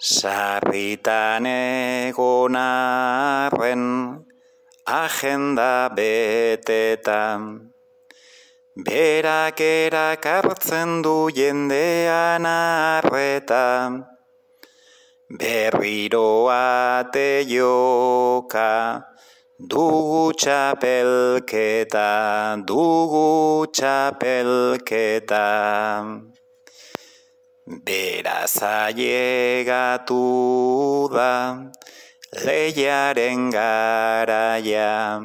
Sarritan egon arren agenda betetan Berak erak hartzen du jendean arretan Berriro ate joka dugu txapelketa, dugu txapelketa. Beraz aiegatu da lehiaren garaia,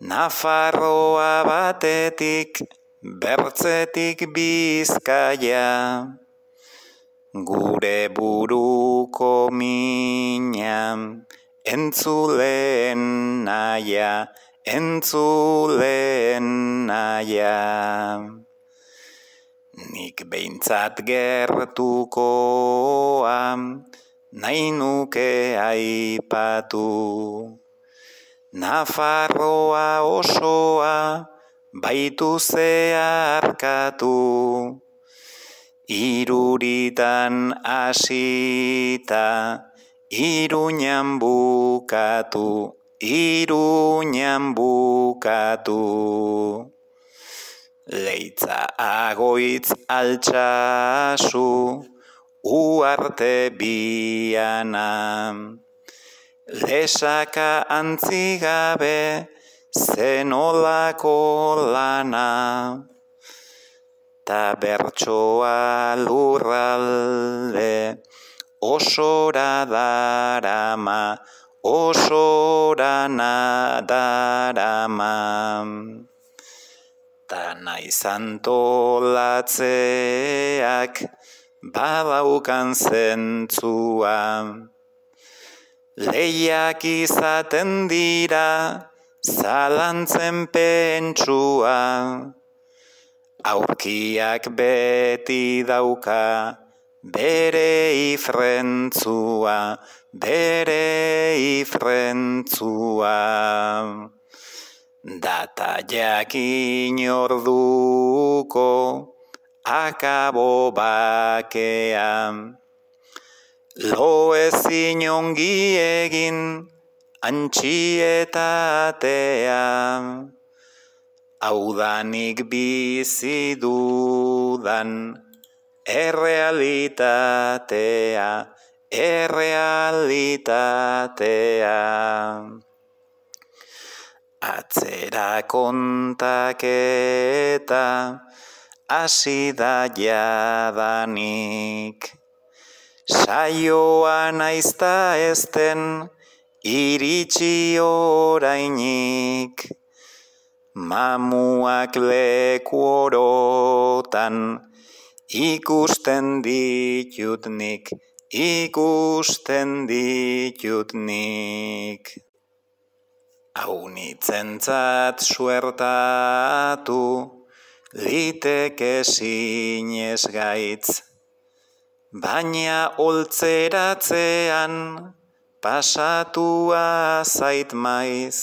Nafarroa batetik bertzetik bizkaia, gure buruko minan entzuleen naia, entzuleen naia. Nik behintzat gertukoa nahi nuke aipatu. Nafarroa osoa baitu zeharkatu. Iruritan asita, iruñan bukatu, iruñan bukatu. Leitza agoitz altxasu uarte biana. Lesaka antzigabe zenolako lana. Ta bertsoa lurralde osora darama, osora nadarama. Ta nahi zantolatzeak badaukan zentzua. Lehiak izaten dira zalantzen pentsua, aurkiak beti dauka bere ifrentzua, bere ifrentzua. Data jakin orduko akabo bakea. Lo ezin egin antxietatea. Hau danik bizi dudan errealitatea, errealitatea atzera kontaketa hasi da jadanik. Saioa naizta ezten iritsi orainik, mamuak leku orotan ikusten ditutnik, ikusten ditutnik haunitzentzat suertatu, liteke gaitz. Baina holtzeratzean pasatua zait maiz,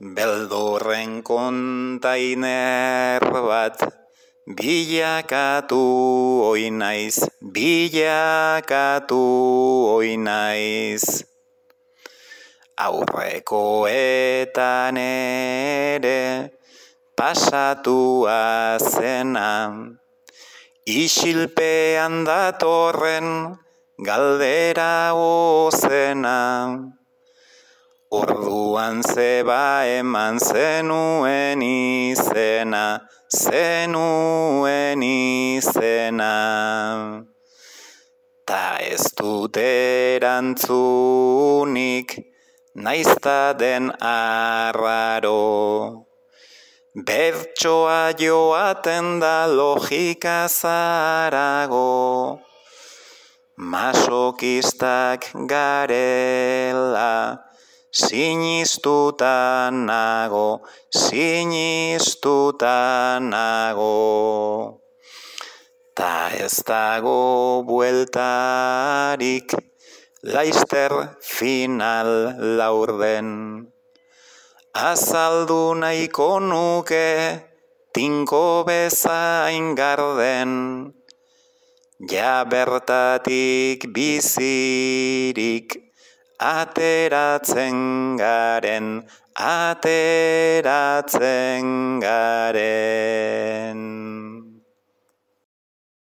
beldorren kontainer bat, bilakatu oinaiz, bilakatu oinaiz aurrekoetan ere pasatu azena. Isilpean datorren galdera ozena. Orduan zeba eman zenuen izena, zenuen izena. Ta ez dut erantzunik naizta den arraro. Bertsoa joaten da logika zarago, masokistak garela, sinistutan nago, sinistutan nago. Ta ez dago bueltarik laister final laurden. Azaldu nahiko nuke, tinko bezain garden, ja bertatik bizirik, ateratzen garen, ateratzen garen.